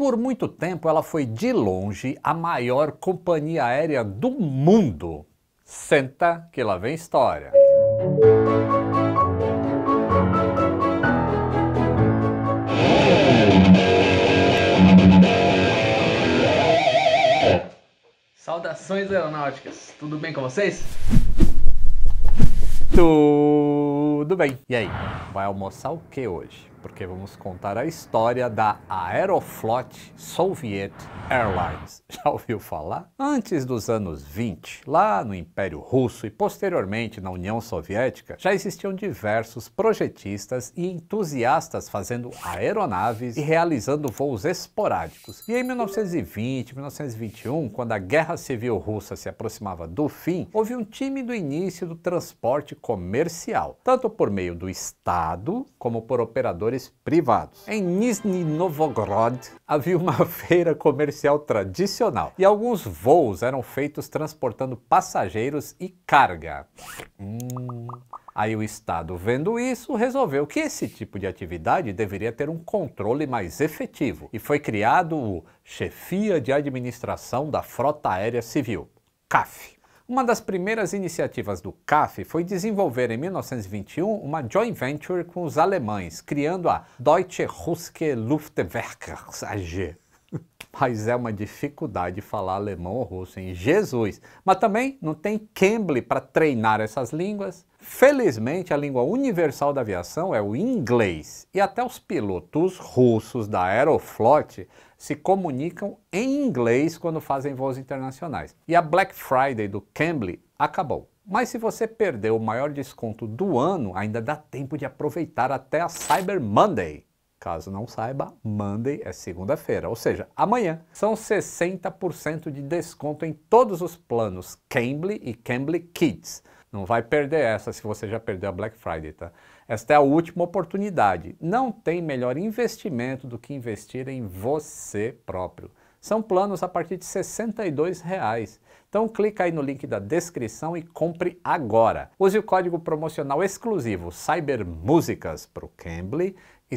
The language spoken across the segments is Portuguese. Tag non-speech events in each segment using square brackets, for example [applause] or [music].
Por muito tempo, ela foi de longe a maior companhia aérea do mundo. Senta que lá vem história. Saudações aeronáuticas, tudo bem com vocês? Tudo bem. E aí, vai almoçar o que hoje? porque vamos contar a história da Aeroflot Soviet Airlines. [laughs] Já ouviu falar? Antes dos anos 20, lá no Império Russo e posteriormente na União Soviética, já existiam diversos projetistas e entusiastas fazendo aeronaves e realizando voos esporádicos. E em 1920, 1921, quando a Guerra Civil Russa se aproximava do fim, houve um tímido início do transporte comercial, tanto por meio do Estado como por operadores privados. Em Nizhny Novgorod havia uma [laughs] feira comercial tradicional e alguns voos eram feitos transportando passageiros e carga. Hum. Aí o Estado, vendo isso, resolveu que esse tipo de atividade deveria ter um controle mais efetivo e foi criado o Chefia de Administração da Frota Aérea Civil, CAF. Uma das primeiras iniciativas do CAF foi desenvolver em 1921 uma joint venture com os alemães, criando a Deutsche Russische Luftwerkers [laughs] AG. Mas é uma dificuldade falar alemão ou russo, em Jesus! Mas também não tem Cambly para treinar essas línguas. Felizmente, a língua universal da aviação é o inglês, e até os pilotos russos da Aeroflot se comunicam em inglês quando fazem voos internacionais. E a Black Friday do Cambly acabou. Mas se você perdeu o maior desconto do ano, ainda dá tempo de aproveitar até a Cyber Monday. Caso não saiba, Monday é segunda-feira, ou seja, amanhã. São 60% de desconto em todos os planos Cambly e Cambly Kids. Não vai perder essa se você já perdeu a Black Friday, tá? Esta é a última oportunidade. Não tem melhor investimento do que investir em você próprio. São planos a partir de R$ 62,00. Então clica aí no link da descrição e compre agora. Use o código promocional exclusivo CyberMúsicas para o Cambly e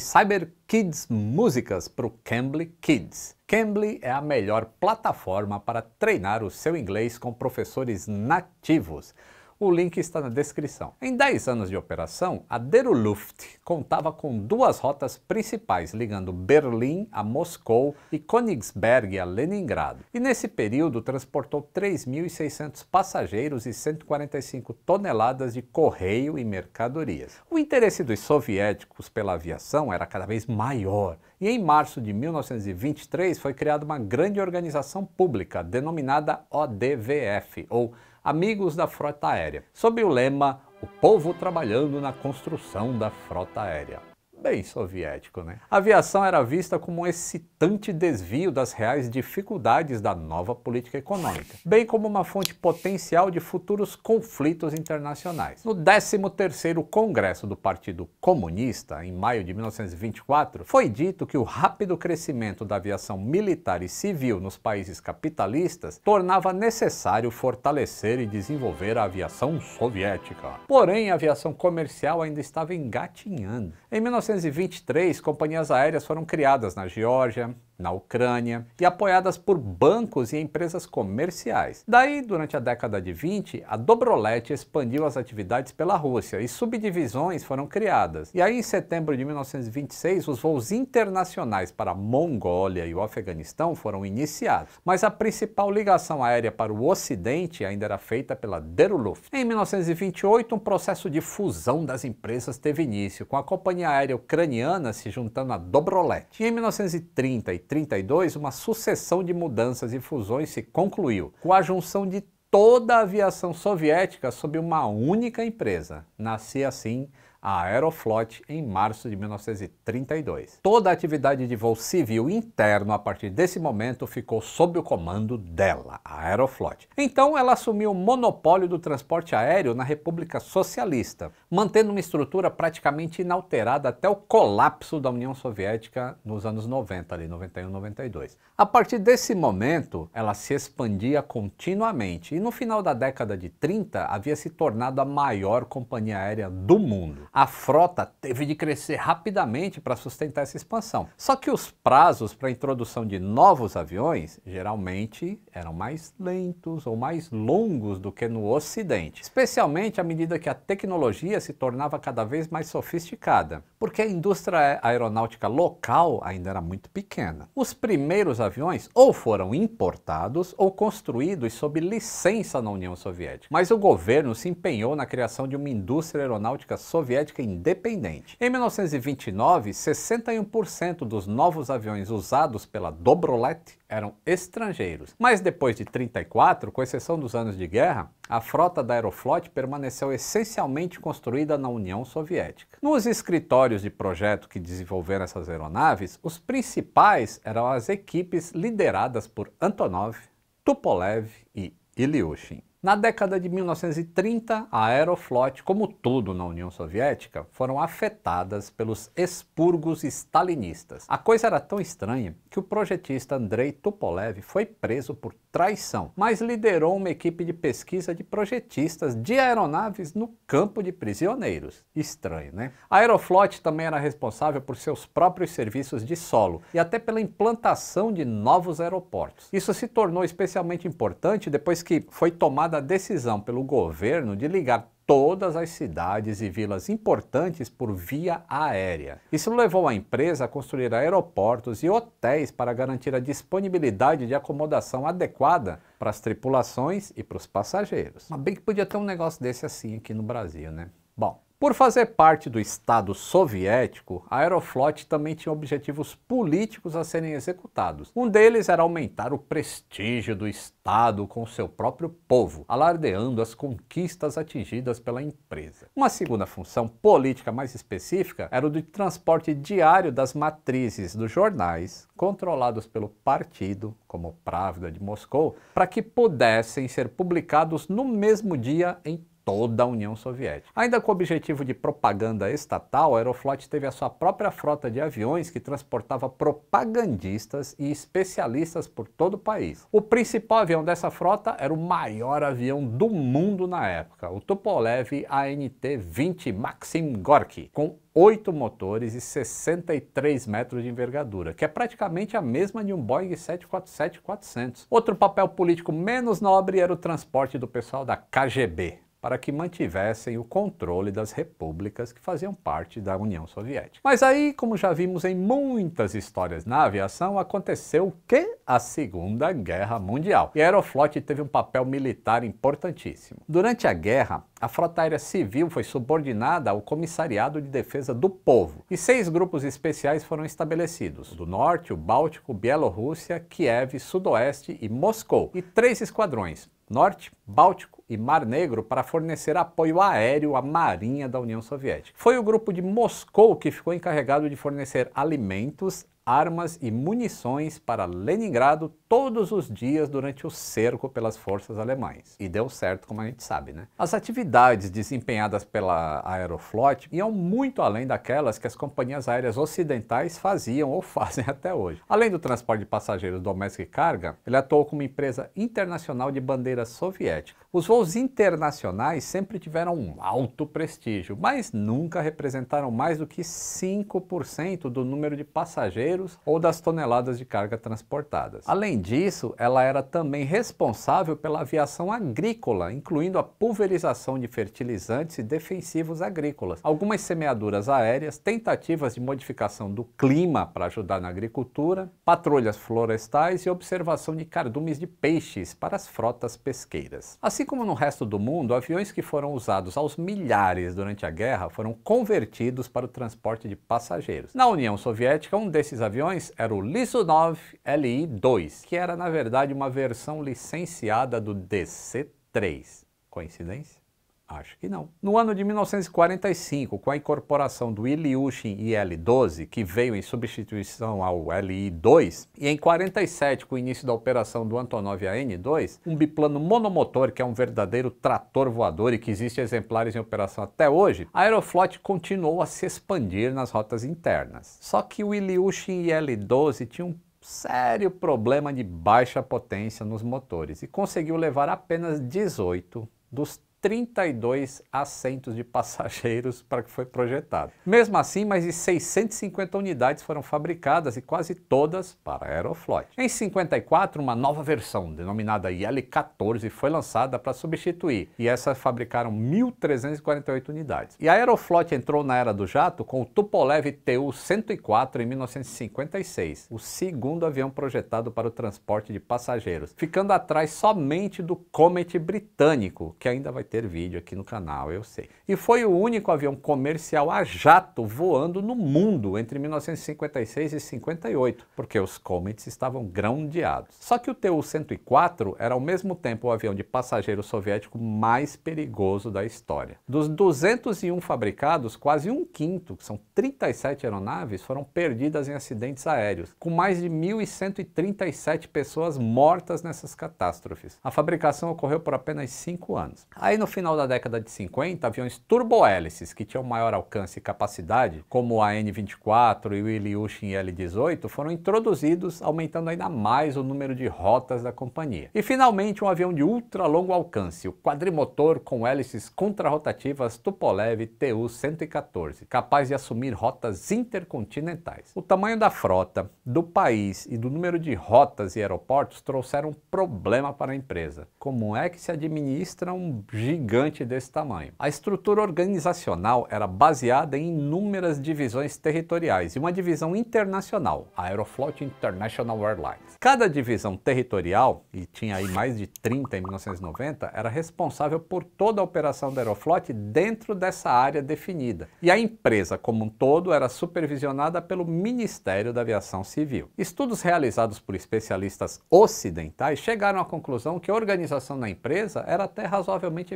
Kids Músicas para o Cambly Kids. Cambly é a melhor plataforma para treinar o seu inglês com professores nativos. O link está na descrição. Em 10 anos de operação, a Deruluft contava com duas rotas principais ligando Berlim a Moscou e Königsberg a Leningrado. E nesse período transportou 3.600 passageiros e 145 toneladas de correio e mercadorias. O interesse dos soviéticos pela aviação era cada vez maior e em março de 1923 foi criada uma grande organização pública denominada ODVF, ou amigos da Frota Aérea, sob o lema O Povo Trabalhando na Construção da Frota Aérea bem soviético, né? A aviação era vista como um excitante desvio das reais dificuldades da nova política econômica, bem como uma fonte potencial de futuros conflitos internacionais. No 13º Congresso do Partido Comunista, em maio de 1924, foi dito que o rápido crescimento da aviação militar e civil nos países capitalistas tornava necessário fortalecer e desenvolver a aviação soviética. Porém, a aviação comercial ainda estava engatinhando. Em 19 1923, companhias aéreas foram criadas na Geórgia, na Ucrânia e apoiadas por bancos e empresas comerciais. Daí, durante a década de 20, a Dobrolet expandiu as atividades pela Rússia e subdivisões foram criadas. E aí, em setembro de 1926, os voos internacionais para a Mongólia e o Afeganistão foram iniciados, mas a principal ligação aérea para o Ocidente ainda era feita pela Deruluft. Em 1928, um processo de fusão das empresas teve início, com a companhia aérea ucraniana se juntando à Dobrolet. E em 1930 1932, uma sucessão de mudanças e fusões se concluiu com a junção de toda a aviação soviética sob uma única empresa. Nascia assim a Aeroflot em março de 1932. Toda a atividade de voo civil interno a partir desse momento ficou sob o comando dela, a Aeroflot. Então ela assumiu o monopólio do transporte aéreo na República Socialista, mantendo uma estrutura praticamente inalterada até o colapso da União Soviética nos anos 90, ali 91, 92. A partir desse momento, ela se expandia continuamente e no final da década de 30 havia se tornado a maior companhia aérea do mundo a frota teve de crescer rapidamente para sustentar essa expansão. Só que os prazos para a introdução de novos aviões geralmente eram mais lentos ou mais longos do que no Ocidente, especialmente à medida que a tecnologia se tornava cada vez mais sofisticada, porque a indústria aeronáutica local ainda era muito pequena. Os primeiros aviões ou foram importados ou construídos sob licença na União Soviética, mas o governo se empenhou na criação de uma indústria aeronáutica soviética soviética independente. Em 1929, 61% dos novos aviões usados pela Dobrolet eram estrangeiros. Mas depois de 34, com exceção dos anos de guerra, a frota da Aeroflot permaneceu essencialmente construída na União Soviética. Nos escritórios de projeto que desenvolveram essas aeronaves, os principais eram as equipes lideradas por Antonov, Tupolev e Ilyushin. Na década de 1930, a Aeroflot, como tudo na União Soviética, foram afetadas pelos expurgos stalinistas. A coisa era tão estranha que o projetista Andrei Tupolev foi preso por traição, mas liderou uma equipe de pesquisa de projetistas de aeronaves no campo de prisioneiros. Estranho, né? A Aeroflot também era responsável por seus próprios serviços de solo e até pela implantação de novos aeroportos. Isso se tornou especialmente importante depois que foi tomada a decisão pelo governo de ligar todas as cidades e vilas importantes por via aérea. Isso levou a empresa a construir aeroportos e hotéis para garantir a disponibilidade de acomodação adequada para as tripulações e para os passageiros. Mas bem que podia ter um negócio desse assim aqui no Brasil, né? Bom, por fazer parte do Estado soviético, a Aeroflot também tinha objetivos políticos a serem executados. Um deles era aumentar o prestígio do Estado com seu próprio povo, alardeando as conquistas atingidas pela empresa. Uma segunda função política mais específica era o de transporte diário das matrizes dos jornais, controlados pelo partido, como Pravda de Moscou, para que pudessem ser publicados no mesmo dia em toda a União Soviética. Ainda com o objetivo de propaganda estatal, a Aeroflot teve a sua própria frota de aviões que transportava propagandistas e especialistas por todo o país. O principal avião dessa frota era o maior avião do mundo na época, o Tupolev ANT-20 Maxim Gorky, com oito motores e 63 metros de envergadura, que é praticamente a mesma de um Boeing 747-400. Outro papel político menos nobre era o transporte do pessoal da KGB para que mantivessem o controle das repúblicas que faziam parte da União Soviética. Mas aí, como já vimos em muitas histórias na aviação, aconteceu o que? A Segunda Guerra Mundial. E a Aeroflot teve um papel militar importantíssimo. Durante a guerra, a frota aérea civil foi subordinada ao Comissariado de Defesa do Povo e seis grupos especiais foram estabelecidos: do Norte, o Báltico, Bielorrússia, Kiev, Sudoeste e Moscou, e três esquadrões: Norte, Báltico e Mar Negro para fornecer apoio aéreo à Marinha da União Soviética. Foi o grupo de Moscou que ficou encarregado de fornecer alimentos, armas e munições para Leningrado, todos os dias durante o cerco pelas forças alemães. E deu certo, como a gente sabe, né? As atividades desempenhadas pela Aeroflot iam muito além daquelas que as companhias aéreas ocidentais faziam ou [laughs] fazem até hoje. Além do transporte de passageiros doméstico e carga, ele atuou como empresa internacional de bandeira soviética. Os voos internacionais sempre tiveram um alto prestígio, mas nunca representaram mais do que 5% do número de passageiros ou das toneladas de carga transportadas. Além disso, ela era também responsável pela aviação agrícola, incluindo a pulverização de fertilizantes e defensivos agrícolas, algumas semeaduras aéreas, tentativas de modificação do clima para ajudar na agricultura, patrulhas florestais e observação de cardumes de peixes para as frotas pesqueiras. Assim como no resto do mundo, aviões que foram usados aos milhares durante a guerra foram convertidos para o transporte de passageiros. Na União Soviética, um desses aviões era o Lisunov Li-2, que era, na verdade, uma versão licenciada do DC-3. Coincidência? Acho que não. No ano de 1945, com a incorporação do Iliushin IL-12, que veio em substituição ao LI-2, e em 47, com o início da operação do Antonov AN-2, um biplano monomotor que é um verdadeiro trator voador e que existe exemplares em operação até hoje, a Aeroflot continuou a se expandir nas rotas internas. Só que o Iliushin IL-12 tinha um sério problema de baixa potência nos motores e conseguiu levar apenas 18 dos 32 assentos de passageiros para que foi projetado. Mesmo assim, mais de 650 unidades foram fabricadas e quase todas para a Aeroflot. Em 54, uma nova versão, denominada IL-14, foi lançada para substituir, e essas fabricaram 1.348 unidades. E a Aeroflot entrou na era do jato com o Tupolev Tu-104 em 1956, o segundo avião projetado para o transporte de passageiros, ficando atrás somente do Comet britânico, que ainda vai ter vídeo aqui no canal, eu sei. E foi o único avião comercial a jato voando no mundo entre 1956 e 58, porque os Comets estavam grandeados. Só que o Tu-104 era ao mesmo tempo o avião de passageiro soviético mais perigoso da história. Dos 201 fabricados, quase um quinto, que são 37 aeronaves, foram perdidas em acidentes aéreos, com mais de 1.137 pessoas mortas nessas catástrofes. A fabricação ocorreu por apenas cinco anos. Aí no final da década de 50, aviões turbohélices que tinham maior alcance e capacidade, como a N-24 e o Ilyushin L-18, foram introduzidos, aumentando ainda mais o número de rotas da companhia. E finalmente, um avião de ultra longo alcance, o quadrimotor com hélices contrarotativas Tupolev Tu-114, capaz de assumir rotas intercontinentais. O tamanho da frota, do país e do número de rotas e aeroportos trouxeram um problema para a empresa. Como é que se administra um gigante desse tamanho. A estrutura organizacional era baseada em inúmeras divisões territoriais e uma divisão internacional, a Aeroflot International Airlines. Cada divisão territorial, e tinha aí mais de 30 em 1990, era responsável por toda a operação da Aeroflot dentro dessa área definida. E a empresa como um todo era supervisionada pelo Ministério da Aviação Civil. Estudos realizados por especialistas ocidentais chegaram à conclusão que a organização na empresa era até razoavelmente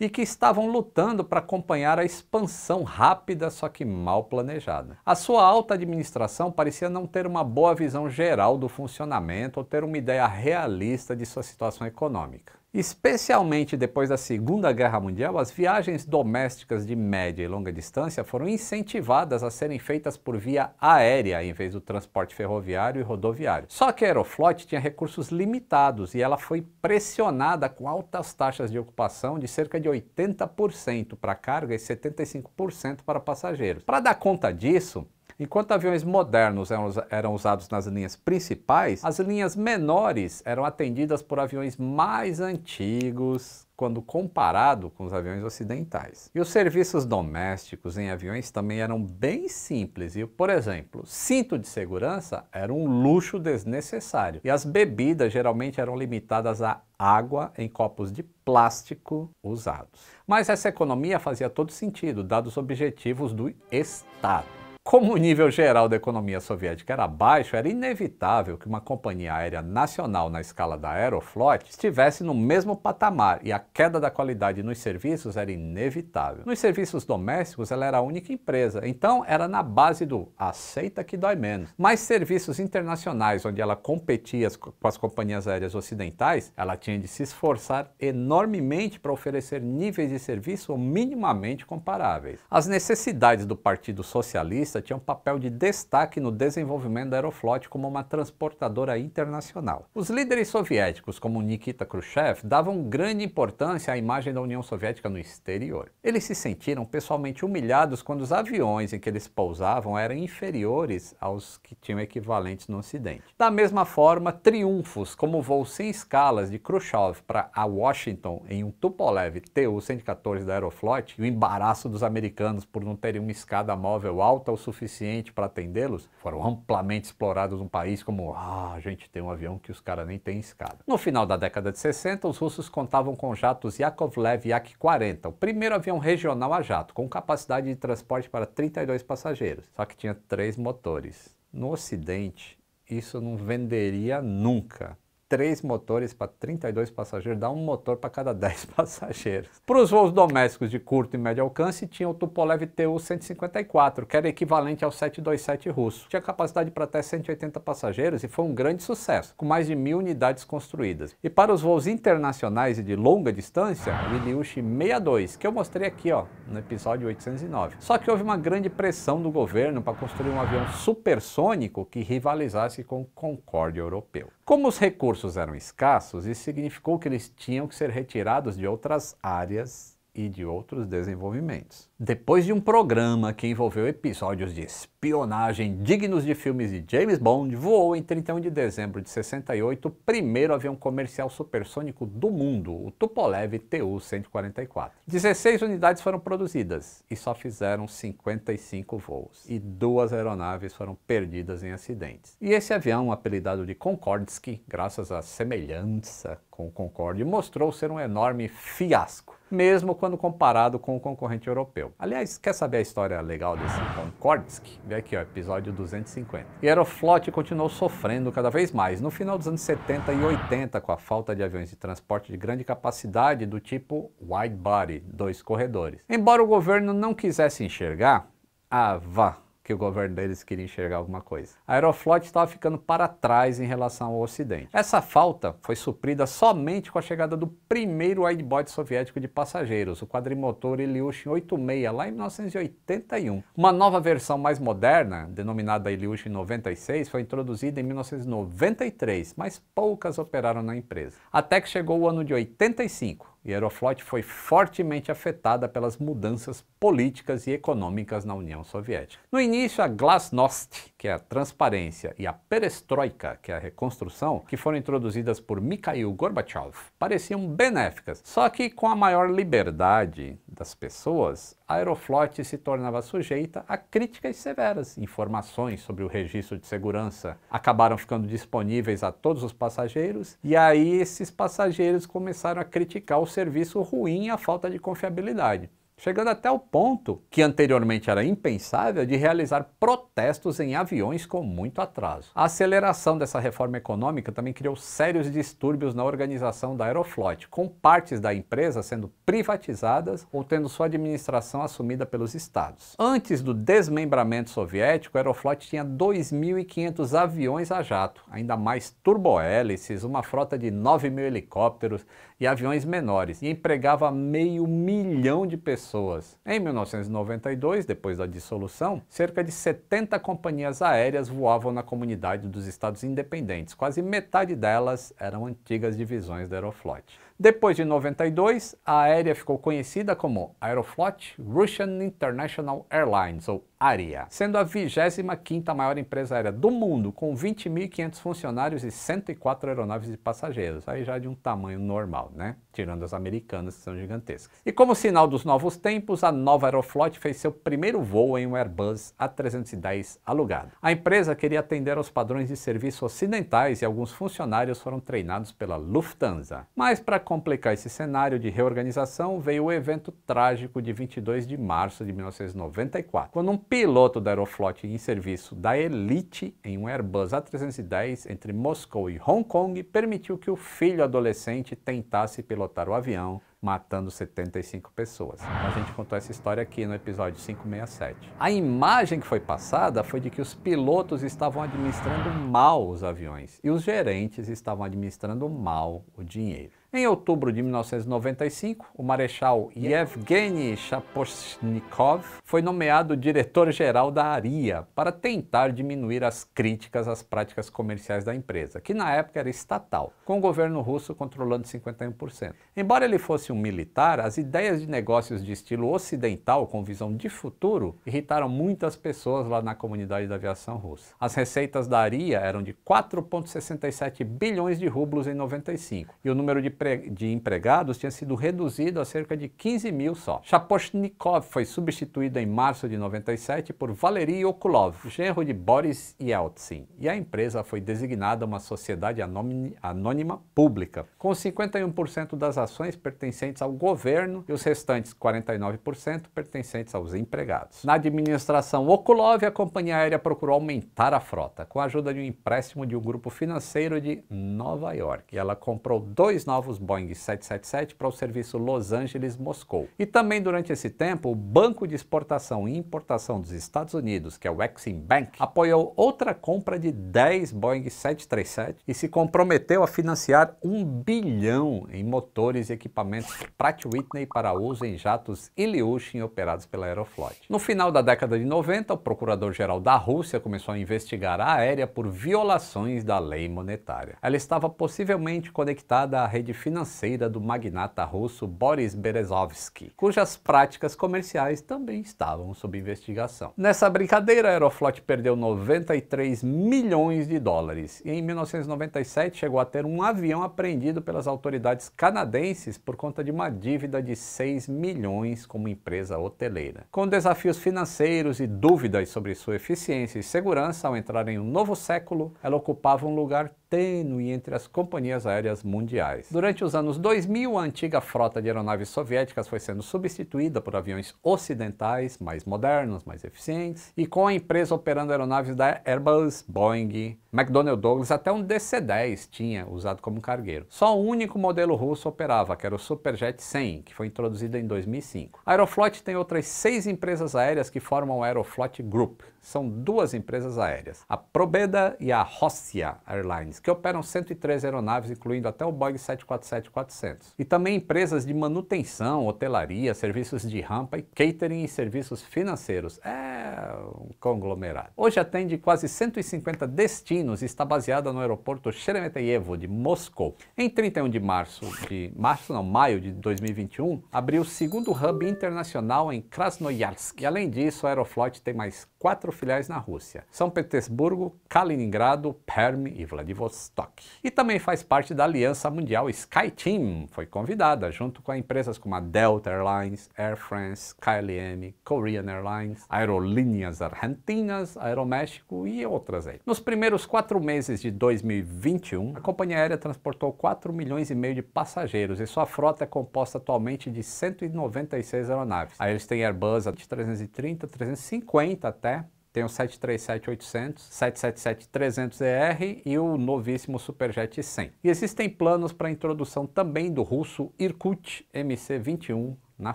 e que estavam lutando para acompanhar a expansão rápida, só que mal planejada. A sua alta administração parecia não ter uma boa visão geral do funcionamento ou ter uma ideia realista de sua situação econômica. Especialmente depois da Segunda Guerra Mundial, as viagens domésticas de média e longa distância foram incentivadas a serem feitas por via aérea em vez do transporte ferroviário e rodoviário. Só que a Aeroflot tinha recursos limitados e ela foi pressionada com altas taxas de ocupação de cerca de 80% para carga e 75% para passageiros. Para dar conta disso, Enquanto aviões modernos eram, eram usados nas linhas principais, as linhas menores eram atendidas por aviões mais antigos, quando comparado com os aviões ocidentais. E os serviços domésticos em aviões também eram bem simples, e, por exemplo, cinto de segurança era um luxo desnecessário, e as bebidas geralmente eram limitadas a água em copos de plástico usados. Mas essa economia fazia todo sentido, dados os objetivos do Estado. Como o nível geral da economia soviética era baixo, era inevitável que uma companhia aérea nacional na escala da Aeroflot estivesse no mesmo patamar e a queda da qualidade nos serviços era inevitável. Nos serviços domésticos, ela era a única empresa, então era na base do aceita que dói menos. Mas serviços internacionais, onde ela competia com as companhias aéreas ocidentais, ela tinha de se esforçar enormemente para oferecer níveis de serviço minimamente comparáveis. As necessidades do Partido Socialista tinha um papel de destaque no desenvolvimento da Aeroflot como uma transportadora internacional. Os líderes soviéticos, como Nikita Khrushchev, davam grande importância à imagem da União Soviética no exterior. Eles se sentiram pessoalmente humilhados quando os aviões em que eles pousavam eram inferiores aos que tinham equivalentes no Ocidente. Da mesma forma, triunfos como o voo sem escalas de Khrushchev para a Washington em um Tupolev TU-114 da Aeroflot e o embaraço dos americanos por não terem uma escada móvel alta o suficiente para atendê-los foram amplamente explorados num país como ah, a gente tem um avião que os caras nem tem escada. No final da década de 60, os russos contavam com jatos Yakovlev Yak-40, o primeiro avião regional a jato, com capacidade de transporte para 32 passageiros, só que tinha três motores. No Ocidente, isso não venderia nunca três motores para 32 passageiros, dá um motor para cada 10 [laughs] passageiros. Para os voos domésticos de curto e médio alcance, tinha o Tupolev Tu-154, que era equivalente ao 727 russo. Tinha capacidade para até 180 passageiros e foi um grande sucesso, com mais de mil unidades construídas. E para os voos internacionais e de longa distância, o Ilyushin 62, que eu mostrei aqui ó, no episódio 809. Só que houve uma grande pressão do governo para construir um avião supersônico que rivalizasse com o Concorde europeu. Como os recursos recursos eram escassos, isso significou que eles tinham que ser retirados de outras áreas e de outros desenvolvimentos. Depois de um programa que envolveu episódios de espionagem dignos de filmes de James Bond, voou em 31 de dezembro de 68 o primeiro avião comercial supersônico do mundo, o Tupolev Tu-144. 16 unidades foram produzidas e só fizeram 55 voos, e duas aeronaves foram perdidas em acidentes. E esse avião, apelidado de Concordsky, graças à semelhança com o Concorde, mostrou ser um enorme fiasco mesmo quando comparado com o concorrente europeu. Aliás, quer saber a história legal desse Concordski? Vê aqui, ó, episódio 250. E Aeroflot continuou sofrendo cada vez mais. No final dos anos 70 e 80, com a falta de aviões de transporte de grande capacidade do tipo wide body, dois corredores. Embora o governo não quisesse enxergar, a ah, VA que o governo deles queria enxergar alguma coisa. A Aeroflot estava ficando para trás em relação ao Ocidente. Essa falta foi suprida somente com a chegada do primeiro widebody soviético de passageiros, o quadrimotor Ilyushin 86, lá em 1981. Uma nova versão mais moderna, denominada Ilyushin 96, foi introduzida em 1993, mas poucas operaram na empresa. Até que chegou o ano de 85, e a Aeroflot foi fortemente afetada pelas mudanças políticas e econômicas na União Soviética. No início, a Glasnost, que é a transparência, e a Perestroika, que é a reconstrução, que foram introduzidas por Mikhail Gorbachev, pareciam benéficas, só que com a maior liberdade das pessoas, a Aeroflot se tornava sujeita a críticas severas. Informações sobre o registro de segurança acabaram ficando disponíveis a todos os passageiros, e aí esses passageiros começaram a criticar o serviço ruim e a falta de confiabilidade chegando até o ponto, que anteriormente era impensável, de realizar protestos em aviões com muito atraso. A aceleração dessa reforma econômica também criou sérios distúrbios na organização da Aeroflot, com partes da empresa sendo privatizadas ou tendo sua administração assumida pelos estados. Antes do desmembramento soviético, a Aeroflot tinha 2.500 aviões a jato, ainda mais turbohélices, uma frota de 9 mil helicópteros, e aviões menores e empregava meio milhão de pessoas. Em 1992, depois da dissolução, cerca de 70 companhias aéreas voavam na comunidade dos estados independentes, quase metade delas eram antigas divisões da Aeroflot. Depois de 92, a aérea ficou conhecida como Aeroflot Russian International Airlines, ou ARIA, sendo a 25ª maior empresa aérea do mundo, com 20.500 funcionários e 104 aeronaves de passageiros, aí já de um tamanho normal, né? tirando as americanas, que são gigantescas. E como sinal dos novos tempos, a nova Aeroflot fez seu primeiro voo em um Airbus A310 alugado. A empresa queria atender aos padrões de serviço ocidentais e alguns funcionários foram treinados pela Lufthansa. Mas para complicar esse cenário de reorganização, veio o evento trágico de 22 de março de 1994, quando um piloto da Aeroflot em serviço da Elite em um Airbus A310 entre Moscou e Hong Kong permitiu que o filho adolescente tentasse pilotar pilotar o avião, matando 75 pessoas. A gente contou essa história aqui no episódio 567. A imagem que foi passada foi de que os pilotos estavam administrando mal os aviões e os gerentes estavam administrando mal o dinheiro. Em outubro de 1995, o marechal Yevgeny Shaposhnikov foi nomeado diretor-geral da ARIA para tentar diminuir as críticas às práticas comerciais da empresa, que na época era estatal, com o governo russo controlando 51%. Embora ele fosse um militar, as ideias de negócios de estilo ocidental com visão de futuro irritaram muitas pessoas lá na comunidade da aviação russa. As receitas da ARIA eram de 4,67 bilhões de rublos em 95 e o número de de empregados tinha sido reduzido a cerca de 15 mil só. Shaposhnikov foi substituído em março de 97 por Valery Okulov, genro de Boris Yeltsin, e a empresa foi designada uma sociedade anônima pública, com 51% das ações pertencentes ao governo e os restantes 49% pertencentes aos empregados. Na administração Okulov, a companhia aérea procurou aumentar a frota, com a ajuda de um empréstimo de um grupo financeiro de Nova York. E ela comprou dois novos novos Boeing 777 para o serviço Los Angeles-Moscou. E também durante esse tempo, o Banco de Exportação e Importação dos Estados Unidos, que é o Exim Bank, apoiou outra compra de 10 Boeing 737 e se comprometeu a financiar um bilhão em motores e equipamentos Pratt Whitney para uso em jatos Ilyushin operados pela Aeroflot. No final da década de 90, o procurador-geral da Rússia começou a investigar a aérea por violações da lei monetária. Ela estava possivelmente conectada à rede financeira do magnata russo Boris Berezovsky, cujas práticas comerciais também estavam sob investigação. Nessa brincadeira, a Aeroflot perdeu 93 milhões de dólares e em 1997 chegou a ter um avião apreendido pelas autoridades canadenses por conta de uma dívida de 6 milhões como empresa hoteleira. Com desafios financeiros e dúvidas sobre sua eficiência e segurança ao entrar em um novo século, ela ocupava um lugar tênue entre as companhias aéreas mundiais. Durante os anos 2000, a antiga frota de aeronaves soviéticas foi sendo substituída por aviões ocidentais, mais modernos, mais eficientes, e com a empresa operando aeronaves da Airbus, Boeing, McDonnell Douglas, até um DC-10 tinha usado como cargueiro. Só o único modelo russo operava, que era o Superjet 100, que foi introduzido em 2005. A Aeroflot tem outras seis empresas aéreas que formam o Aeroflot Group, são duas empresas aéreas, a Probeda e a Rossia Airlines, que operam 103 aeronaves, incluindo até o Boeing 747-400. E também empresas de manutenção, hotelaria, serviços de rampa e catering e serviços financeiros. É um conglomerado. Hoje atende quase 150 destinos e está baseada no aeroporto Sheremetyevo de Moscou. Em 31 de março de março não, maio de 2021, abriu o segundo hub internacional em Krasnoyarsk. E além disso, a Aeroflot tem mais quatro filiais na Rússia, São Petersburgo, Kaliningrado, Perm e Vladivostok. E também faz parte da aliança mundial SkyTeam, foi convidada junto com empresas como a Delta Airlines, Air France, KLM, Korean Airlines, Aerolíneas Argentinas, Aeroméxico e outras aí. Nos primeiros quatro meses de 2021, a companhia aérea transportou 4 milhões e meio de passageiros e sua frota é composta atualmente de 196 aeronaves. Aí eles têm Airbus de 330, 350 até, tem o 737-800, 777-300ER e o novíssimo Superjet 100. E existem planos para a introdução também do russo Irkut MC-21 na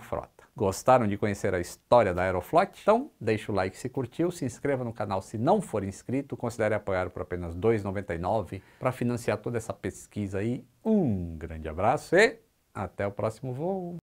frota. Gostaram de conhecer a história da Aeroflot? Então, deixa o like se curtiu, se inscreva no canal se não for inscrito, considere apoiar por apenas R$ 2,99 para financiar toda essa pesquisa aí. Um grande abraço e até o próximo voo!